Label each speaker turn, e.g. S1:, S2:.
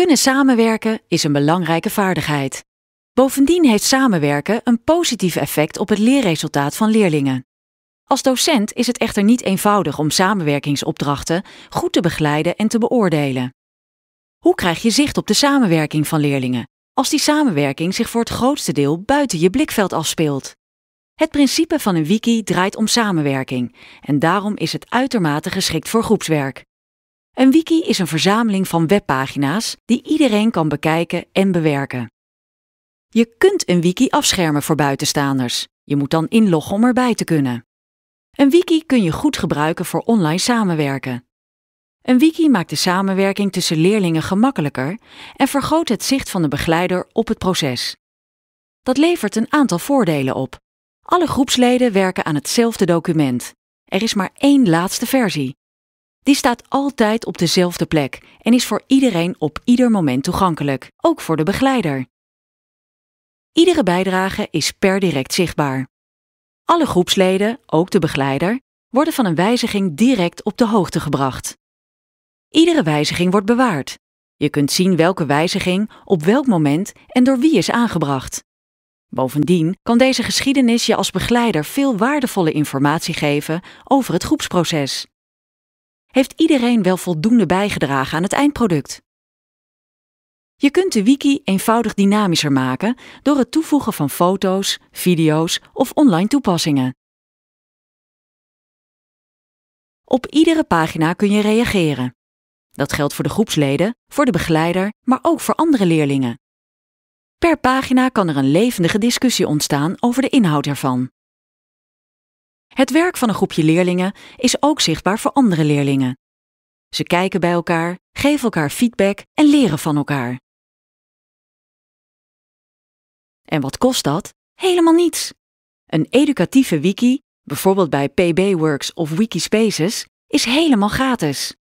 S1: Kunnen samenwerken is een belangrijke vaardigheid. Bovendien heeft samenwerken een positief effect op het leerresultaat van leerlingen. Als docent is het echter niet eenvoudig om samenwerkingsopdrachten goed te begeleiden en te beoordelen. Hoe krijg je zicht op de samenwerking van leerlingen als die samenwerking zich voor het grootste deel buiten je blikveld afspeelt? Het principe van een wiki draait om samenwerking en daarom is het uitermate geschikt voor groepswerk. Een wiki is een verzameling van webpagina's die iedereen kan bekijken en bewerken. Je kunt een wiki afschermen voor buitenstaanders. Je moet dan inloggen om erbij te kunnen. Een wiki kun je goed gebruiken voor online samenwerken. Een wiki maakt de samenwerking tussen leerlingen gemakkelijker en vergroot het zicht van de begeleider op het proces. Dat levert een aantal voordelen op. Alle groepsleden werken aan hetzelfde document. Er is maar één laatste versie, die staat altijd op dezelfde plek en is voor iedereen op ieder moment toegankelijk, ook voor de begeleider. Iedere bijdrage is per direct zichtbaar. Alle groepsleden, ook de begeleider, worden van een wijziging direct op de hoogte gebracht. Iedere wijziging wordt bewaard. Je kunt zien welke wijziging, op welk moment en door wie is aangebracht. Bovendien kan deze geschiedenis je als begeleider veel waardevolle informatie geven over het groepsproces heeft iedereen wel voldoende bijgedragen aan het eindproduct? Je kunt de wiki eenvoudig dynamischer maken door het toevoegen van
S2: foto's, video's of online toepassingen.
S1: Op iedere pagina kun je reageren. Dat geldt voor de groepsleden, voor de begeleider, maar ook voor andere leerlingen. Per pagina kan er een levendige discussie ontstaan over de inhoud ervan. Het werk van een groepje leerlingen is ook zichtbaar voor andere leerlingen. Ze kijken bij elkaar, geven elkaar feedback
S2: en leren van elkaar. En wat kost dat? Helemaal niets. Een educatieve wiki, bijvoorbeeld bij PBWorks of Wikispaces, is helemaal gratis.